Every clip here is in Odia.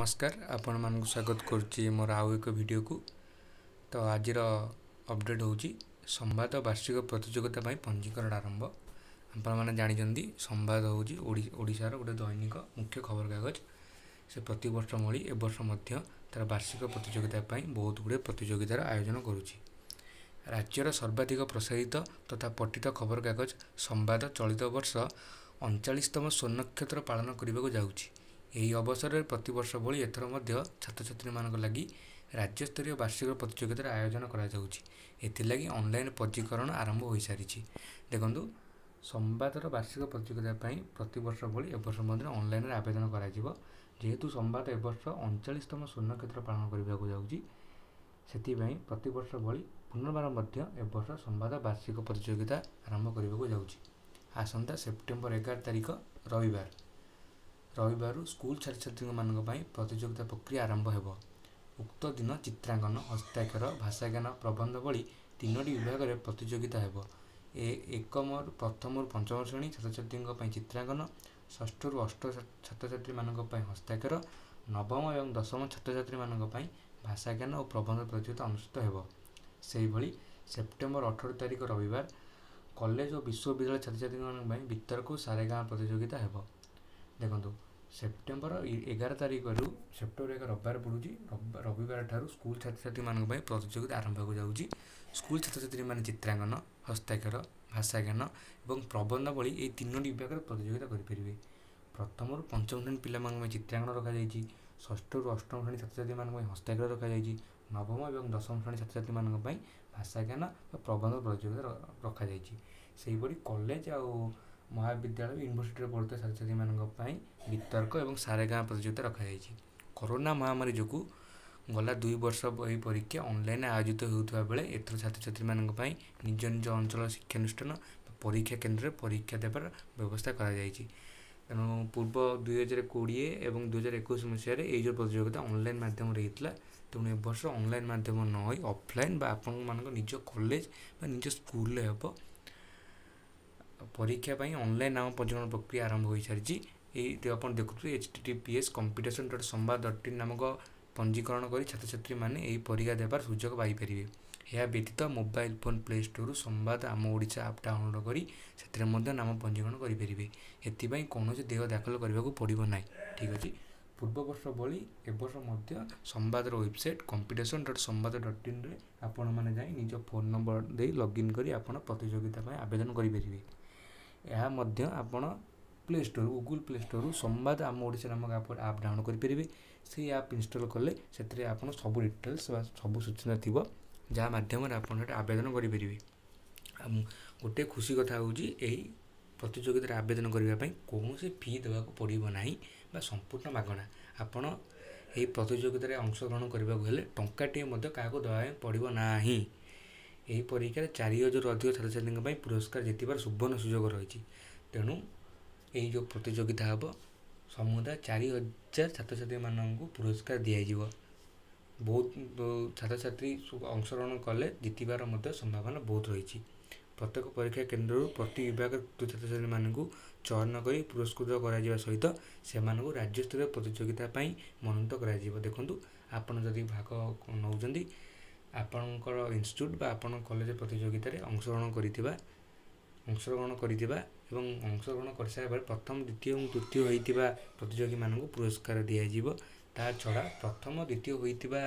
ନମସ୍କାର ଆପଣମାନଙ୍କୁ ସ୍ୱାଗତ କରୁଛି ମୋର ଆଉ ଏକ ଭିଡ଼ିଓକୁ ତ ଆଜିର ଅପଡ଼େଟ୍ ହେଉଛି ସମ୍ବାଦ ବାର୍ଷିକ ପ୍ରତିଯୋଗିତା ପାଇଁ ପଞ୍ଜୀକରଣ ଆରମ୍ଭ ଆପଣମାନେ ଜାଣିଛନ୍ତି ସମ୍ବାଦ ହେଉଛି ଓଡ଼ିଶାର ଗୋଟେ ଦୈନିକ ମୁଖ୍ୟ ଖବରକାଗଜ ସେ ପ୍ରତିବର୍ଷ ମଳି ଏ ବର୍ଷ ମଧ୍ୟ ତା'ର ବାର୍ଷିକ ପ୍ରତିଯୋଗିତା ପାଇଁ ବହୁତ ଗୁଡ଼ିଏ ପ୍ରତିଯୋଗିତାର ଆୟୋଜନ କରୁଛି ରାଜ୍ୟର ସର୍ବାଧିକ ପ୍ରସାରିତ ତଥା ପଠିତ ଖବରକାଗଜ ସମ୍ବାଦ ଚଳିତ ବର୍ଷ ଅଣଚାଳିଶତମ ସ୍ୱର୍ଣ୍ଣକ୍ଷେତ୍ର ପାଳନ କରିବାକୁ ଯାଉଛି ଏହି ଅବସରରେ ପ୍ରତିବର୍ଷ ଭଳି ଏଥର ମଧ୍ୟ ଛାତ୍ରଛାତ୍ରୀମାନଙ୍କ ଲାଗି ରାଜ୍ୟସ୍ତରୀୟ ବାର୍ଷିକ ପ୍ରତିଯୋଗିତାର ଆୟୋଜନ କରାଯାଉଛି ଏଥିଲାଗି ଅନଲାଇନ୍ ପଞ୍ଜୀକରଣ ଆରମ୍ଭ ହୋଇସାରିଛି ଦେଖନ୍ତୁ ସମ୍ବାଦର ବାର୍ଷିକ ପ୍ରତିଯୋଗିତା ପାଇଁ ପ୍ରତିବର୍ଷ ଭଳି ଏବର୍ଷ ମଧ୍ୟ ଅନଲାଇନ୍ରେ ଆବେଦନ କରାଯିବ ଯେହେତୁ ସମ୍ବାଦ ଏବର୍ଷ ଅଣଚାଳିଶତମ ଶୂନ୍ୟକ୍ଷେତ୍ର ପାଳନ କରିବାକୁ ଯାଉଛି ସେଥିପାଇଁ ପ୍ରତିବର୍ଷ ଭଳି ପୁନର୍ବାର ମଧ୍ୟ ଏବର୍ଷ ସମ୍ବାଦ ବାର୍ଷିକ ପ୍ରତିଯୋଗିତା ଆରମ୍ଭ କରିବାକୁ ଯାଉଛି ଆସନ୍ତା ସେପ୍ଟେମ୍ବର ଏଗାର ତାରିଖ ରବିବାର ରବିବାରରୁ ସ୍କୁଲ ଛାତ୍ରଛାତ୍ରୀମାନଙ୍କ ପାଇଁ ପ୍ରତିଯୋଗିତା ପ୍ରକ୍ରିୟା ଆରମ୍ଭ ହେବ ଉକ୍ତ ଦିନ ଚିତ୍ରାଙ୍କନ ହସ୍ତାକ୍ଷର ଭାଷାଜ୍ଞାନ ପ୍ରବନ୍ଧ ଭଳି ତିନୋଟି ବିଭାଗରେ ପ୍ରତିଯୋଗିତା ହେବ ଏ ଏକମରୁ ପ୍ରଥମରୁ ପଞ୍ଚମ ଶ୍ରେଣୀ ଛାତ୍ରଛାତ୍ରୀଙ୍କ ପାଇଁ ଚିତ୍ରାଙ୍କନ ଷଷ୍ଠରୁ ଅଷ୍ଟ ଛାତ୍ରଛାତ୍ରୀମାନଙ୍କ ପାଇଁ ହସ୍ତାକ୍ଷର ନବମ ଏବଂ ଦଶମ ଛାତ୍ରଛାତ୍ରୀମାନଙ୍କ ପାଇଁ ଭାଷାଜ୍ଞାନ ଓ ପ୍ରବନ୍ଧ ପ୍ରତିଯୋଗିତା ଅନୁଷ୍ଠିତ ହେବ ସେହିଭଳି ସେପ୍ଟେମ୍ବର ଅଠର ତାରିଖ ରବିବାର କଲେଜ ଓ ବିଶ୍ୱବିଦ୍ୟାଳୟ ଛାତ୍ରଛାତ୍ରୀମାନଙ୍କ ପାଇଁ ବିତର୍କ ସାରେଗାଁ ପ୍ରତିଯୋଗିତା ହେବ ଦେଖନ୍ତୁ ସେପ୍ଟେମ୍ବର ଏଗାର ତାରିଖରୁ ସେପ୍ଟେମ୍ବର ଏକ ରବିବାର ପଡ଼ୁଛି ରବିବାର ଠାରୁ ସ୍କୁଲ ଛାତ୍ରଛାତ୍ରୀମାନଙ୍କ ପାଇଁ ପ୍ରତିଯୋଗିତା ଆରମ୍ଭ ହେବାକୁ ଯାଉଛି ସ୍କୁଲ ଛାତ୍ରଛାତ୍ରୀମାନେ ଚିତ୍ରାଙ୍କନ ହସ୍ତାକ୍ଷର ଭାଷାଜ୍ଞାନ ଏବଂ ପ୍ରବନ୍ଧ ଭଳି ଏହି ତିନୋଟି ବିଭାଗରେ ପ୍ରତିଯୋଗିତା କରିପାରିବେ ପ୍ରଥମରୁ ପଞ୍ଚମ ଶ୍ରେଣୀ ପିଲାମାନଙ୍କ ପାଇଁ ଚିତ୍ରାଙ୍କନ ରଖାଯାଇଛି ଷଷ୍ଠରୁ ଅଷ୍ଟମ ଶ୍ରେଣୀ ଛାତ୍ରଛାତ୍ରୀମାନଙ୍କ ପାଇଁ ହସ୍ତାକ୍ଷର ରଖାଯାଇଛି ନବମ ଏବଂ ଦଶମ ଶ୍ରେଣୀ ଛାତ୍ରଛାତ୍ରୀମାନଙ୍କ ପାଇଁ ଭାଷାଜ୍ଞାନ ବା ପ୍ରବନ୍ଧ ପ୍ରତିଯୋଗିତା ରଖାଯାଇଛି ସେହିପରି କଲେଜ ଆଉ ମହାବିଦ୍ୟାଳୟ ୟୁନିଭର୍ସିଟିରେ ପଢ଼ୁଥିବା ଛାତ୍ରଛାତ୍ରୀମାନଙ୍କ ପାଇଁ ବିତର୍କ ଏବଂ ସାରେଗାଁ ପ୍ରତିଯୋଗିତା ରଖାଯାଇଛି କରୋନା ମହାମାରୀ ଯୋଗୁଁ ଗଲା ଦୁଇ ବର୍ଷ ଏହି ପରୀକ୍ଷା ଅନଲାଇନ୍ ଆୟୋଜିତ ହେଉଥିବା ବେଳେ ଏଥର ଛାତ୍ରଛାତ୍ରୀମାନଙ୍କ ପାଇଁ ନିଜ ନିଜ ଅଞ୍ଚଳ ଶିକ୍ଷାନୁଷ୍ଠାନ ପରୀକ୍ଷା କେନ୍ଦ୍ରରେ ପରୀକ୍ଷା ଦେବାର ବ୍ୟବସ୍ଥା କରାଯାଇଛି ତେଣୁ ପୂର୍ବ ଦୁଇହଜାର କୋଡ଼ିଏ ଏବଂ ଦୁଇହଜାର ଏକୋଇଶ ମସିହାରେ ଏହି ଯେଉଁ ପ୍ରତିଯୋଗିତା ଅନଲାଇନ୍ ମାଧ୍ୟମରେ ହେଇଥିଲା ତେଣୁ ଏବର୍ଷ ଅନଲାଇନ୍ ମାଧ୍ୟମ ନ ହୋଇ ଅଫଲାଇନ୍ ବା ଆପଣମାନଙ୍କ ନିଜ କଲେଜ ବା ନିଜ ସ୍କୁଲରେ ହେବ ପରୀକ୍ଷା ପାଇଁ ଅନଲାଇନ୍ ନାମ ପଞ୍ଜୀକରଣ ପ୍ରକ୍ରିୟା ଆରମ୍ଭ ହୋଇସାରିଛି ଏଇ ଆପଣ ଦେଖୁଥିବେ H T T P S competition dot Sambad dot in ନାମକ ପଞ୍ଜୀକରଣ କରି ଛାତ୍ରଛାତ୍ରୀମାନେ ଏହି ପରୀକ୍ଷା ଦେବାର ସୁଯୋଗ ପାଇପାରିବେ ଏହା ବ୍ୟତୀତ ମୋବାଇଲ୍ ଫୋନ୍ ପ୍ଲେ ଷ୍ଟୋର୍ରୁ ସମ୍ବାଦ ଆମ ଓଡ଼ିଶା ଆପ୍ ଡାଉନଲୋଡ଼୍ କରି ସେଥିରେ ମଧ୍ୟ ନାମ ପଞ୍ଜୀକରଣ କରିପାରିବେ ଏଥିପାଇଁ କୌଣସି ଦେୟ ଦାଖଲ କରିବାକୁ ପଡ଼ିବ ନାହିଁ ଠିକ୍ ଅଛି ପୂର୍ବ ବର୍ଷ ଭଳି ଏବର୍ଷ ମଧ୍ୟ ସମ୍ବାଦର website competition dot Sambad dot ଇନ୍ରେ ଆପଣମାନେ ଯାଇ ନିଜ ଫୋନ୍ ନମ୍ବର ଦେଇ ଲଗ୍ଇନ୍ କରି ଆପଣ ପ୍ରତିଯୋଗିତା ପାଇଁ ଆବେଦନ କରିପାରିବେ ଏହା ମଧ୍ୟ ଆପଣ ପ୍ଲେ ଷ୍ଟୋର ଗୁଗୁଲ୍ ପ୍ଲେ ଷ୍ଟୋର୍ରୁ ସମ୍ବାଦ ଆମ ଓଡ଼ିଶା ନାମକ ଆପ୍ ଆପ୍ ଡାଉନଲୋଡ଼୍ କରିପାରିବେ ସେଇ ଆପ୍ ଇନଷ୍ଟଲ୍ କଲେ ସେଥିରେ ଆପଣ ସବୁ ଡିଟେଲ୍ସ ବା ସବୁ ସୂଚନା ଥିବ ଯାହା ମାଧ୍ୟମରେ ଆପଣ ସେଠି ଆବେଦନ କରିପାରିବେ ଆଉ ଗୋଟିଏ ଖୁସି କଥା ହେଉଛି ଏହି ପ୍ରତିଯୋଗିତାରେ ଆବେଦନ କରିବା ପାଇଁ କୌଣସି ଫି ଦେବାକୁ ପଡ଼ିବ ନାହିଁ ବା ସମ୍ପୂର୍ଣ୍ଣ ମାଗଣା ଆପଣ ଏହି ପ୍ରତିଯୋଗିତାରେ ଅଂଶଗ୍ରହଣ କରିବାକୁ ହେଲେ ଟଙ୍କାଟିଏ ମଧ୍ୟ କାହାକୁ ଦେବା ପାଇଁ ପଡ଼ିବ ନାହିଁ ଏହି ପରୀକ୍ଷାରେ ଚାରି ହଜାରରୁ ଅଧିକ ଛାତ୍ରଛାତ୍ରୀଙ୍କ ପାଇଁ ପୁରସ୍କାର ଜିତିବାର ସୁବର୍ଣ୍ଣ ସୁଯୋଗ ରହିଛି ତେଣୁ ଏହି ଯେଉଁ ପ୍ରତିଯୋଗିତା ହେବ ସମୁଦାୟ ଚାରି ହଜାର ଛାତ୍ରଛାତ୍ରୀମାନଙ୍କୁ ପୁରସ୍କାର ଦିଆଯିବ ବହୁତ ଛାତ୍ରଛାତ୍ରୀ ଅଂଶଗ୍ରହଣ କଲେ ଜିତିବାର ମଧ୍ୟ ସମ୍ଭାବନା ବହୁତ ରହିଛି ପ୍ରତ୍ୟେକ ପରୀକ୍ଷା କେନ୍ଦ୍ରରୁ ପ୍ରତି ବିଭାଗ ଛାତ୍ରଛାତ୍ରୀମାନଙ୍କୁ ଚୟନ କରି ପୁରସ୍କୃତ କରାଯିବା ସହିତ ସେମାନଙ୍କୁ ରାଜ୍ୟସ୍ତରୀୟ ପ୍ରତିଯୋଗିତା ପାଇଁ ମନୋନୀତ କରାଯିବ ଦେଖନ୍ତୁ ଆପଣ ଯଦି ଭାଗ ନେଉଛନ୍ତି ଆପଣଙ୍କର ଇନଷ୍ଟିଚ୍ୟୁଟ୍ ବା ଆପଣଙ୍କ କଲେଜ ପ୍ରତିଯୋଗିତାରେ ଅଂଶଗ୍ରହଣ କରିଥିବା ଅଂଶଗ୍ରହଣ କରିଥିବା ଏବଂ ଅଂଶଗ୍ରହଣ କରିସାରିବା ପରେ ପ୍ରଥମ ଦ୍ୱିତୀୟ ଏବଂ ତୃତୀୟ ହୋଇଥିବା ପ୍ରତିଯୋଗୀମାନଙ୍କୁ ପୁରସ୍କାର ଦିଆଯିବ ତା ଛଡ଼ା ପ୍ରଥମ ଦ୍ୱିତୀୟ ହୋଇଥିବା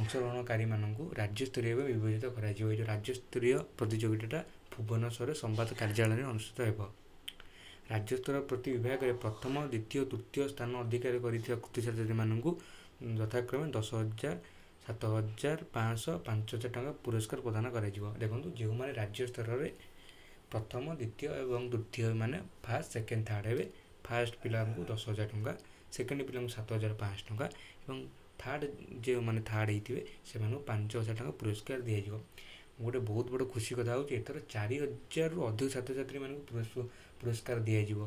ଅଂଶଗ୍ରହଣକାରୀମାନଙ୍କୁ ରାଜ୍ୟସ୍ତରୀୟ ଭାବେ ବିବେଚିତ କରାଯିବ ଏଇ ଯେଉଁ ରାଜ୍ୟସ୍ତରୀୟ ପ୍ରତିଯୋଗିତାଟା ଭୁବନେଶ୍ୱର ସମ୍ବାଦ କାର୍ଯ୍ୟାଳୟରେ ଅନୁଷ୍ଠିତ ହେବ ରାଜ୍ୟସ୍ତର ପ୍ରତି ବିଭାଗରେ ପ୍ରଥମ ଦ୍ୱିତୀୟ ତୃତୀୟ ସ୍ଥାନ ଅଧିକାର କରିଥିବା କୃତି ଯଥାକ୍ରମେ ଦଶ ହଜାର ସାତ ହଜାର ପାଞ୍ଚଶହ ପାଞ୍ଚ ହଜାର ଟଙ୍କା ପୁରସ୍କାର ପ୍ରଦାନ କରାଯିବ ଦେଖନ୍ତୁ ଯେଉଁମାନେ ରାଜ୍ୟ ସ୍ତରରେ ପ୍ରଥମ ଦ୍ୱିତୀୟ ଏବଂ ତୃତୀୟ ମାନେ ଫାର୍ଷ୍ଟ ସେକେଣ୍ଡ ଥାର୍ଡ଼ ହେବେ ଫାର୍ଷ୍ଟ ପିଲାଙ୍କୁ ଦଶ ହଜାର ଟଙ୍କା ସେକେଣ୍ଡ ପିଲାଙ୍କୁ ସାତ ହଜାର ପାଞ୍ଚଶହ ଟଙ୍କା ଏବଂ ଥାର୍ଡ଼ ଯେଉଁମାନେ ଥାର୍ଡ଼ ହେଇଥିବେ ସେମାନଙ୍କୁ ପାଞ୍ଚ ହଜାର ଟଙ୍କା ପୁରସ୍କାର ଦିଆଯିବ ଗୋଟେ ବହୁତ ବଡ଼ ଖୁସି କଥା ହେଉଛି ଏଥର ଚାରି ହଜାରରୁ ଅଧିକ ଛାତ୍ରଛାତ୍ରୀମାନଙ୍କୁ ପୁରସ୍କାର ଦିଆଯିବ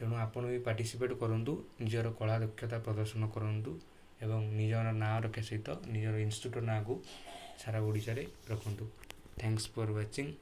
ତେଣୁ ଆପଣ ବି ପାର୍ଟିସିପେଟ୍ କରନ୍ତୁ ନିଜର କଳା ଦକ୍ଷତା ପ୍ରଦର୍ଶନ କରନ୍ତୁ ଏବଂ ନିଜର ନାଁ ରଖିବା ସହିତ ନିଜର ଇନଷ୍ଟିଚ୍ୟୁଟ୍ ନାଁକୁ ସାରା ଓଡ଼ିଶାରେ ରଖନ୍ତୁ ଥ୍ୟାଙ୍କସ୍ ଫର୍ ୱାଚିଂ